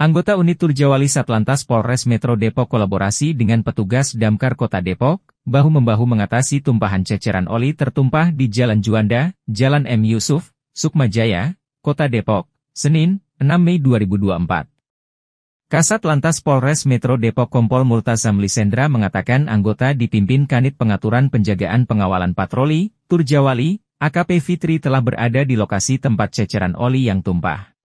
Anggota Unit Turjawali Satlantas Polres Metro Depok kolaborasi dengan petugas Damkar Kota Depok, bahu-membahu mengatasi tumpahan ceceran oli tertumpah di Jalan Juanda, Jalan M. Yusuf, Sukmajaya, Kota Depok, Senin, 6 Mei 2024. Kasat Lantas Polres Metro Depok Kompol Multazam Lisendra mengatakan anggota dipimpin Kanit Pengaturan Penjagaan Pengawalan Patroli, Turjawali, AKP Fitri telah berada di lokasi tempat ceceran oli yang tumpah.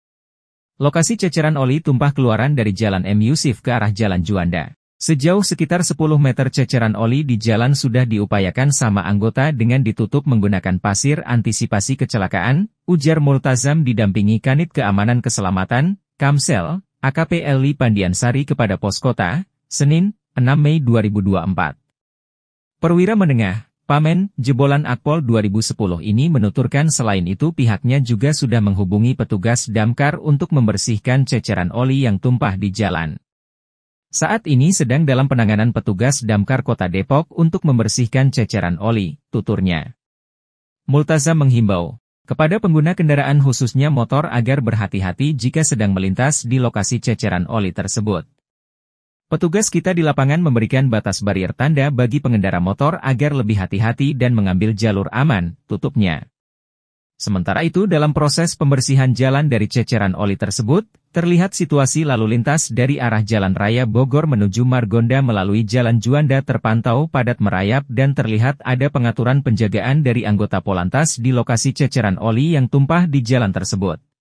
Lokasi ceceran oli tumpah keluaran dari Jalan M. Yusuf ke arah Jalan Juanda. Sejauh sekitar 10 meter ceceran oli di jalan sudah diupayakan sama anggota dengan ditutup menggunakan pasir antisipasi kecelakaan, ujar Multazam didampingi Kanit Keamanan Keselamatan, Kamsel, AKP Eli Pandiansari kepada Pos Kota, Senin, 6 Mei 2024. Perwira Menengah, Pamen, jebolan Akpol 2010 ini menuturkan selain itu pihaknya juga sudah menghubungi petugas damkar untuk membersihkan ceceran oli yang tumpah di jalan. Saat ini sedang dalam penanganan petugas damkar kota Depok untuk membersihkan ceceran oli, tuturnya. Multaza menghimbau kepada pengguna kendaraan khususnya motor agar berhati-hati jika sedang melintas di lokasi ceceran oli tersebut. Petugas kita di lapangan memberikan batas barier tanda bagi pengendara motor agar lebih hati-hati dan mengambil jalur aman, tutupnya. Sementara itu dalam proses pembersihan jalan dari ceceran oli tersebut, terlihat situasi lalu lintas dari arah Jalan Raya Bogor menuju Margonda melalui Jalan Juanda terpantau padat merayap dan terlihat ada pengaturan penjagaan dari anggota Polantas di lokasi ceceran oli yang tumpah di jalan tersebut.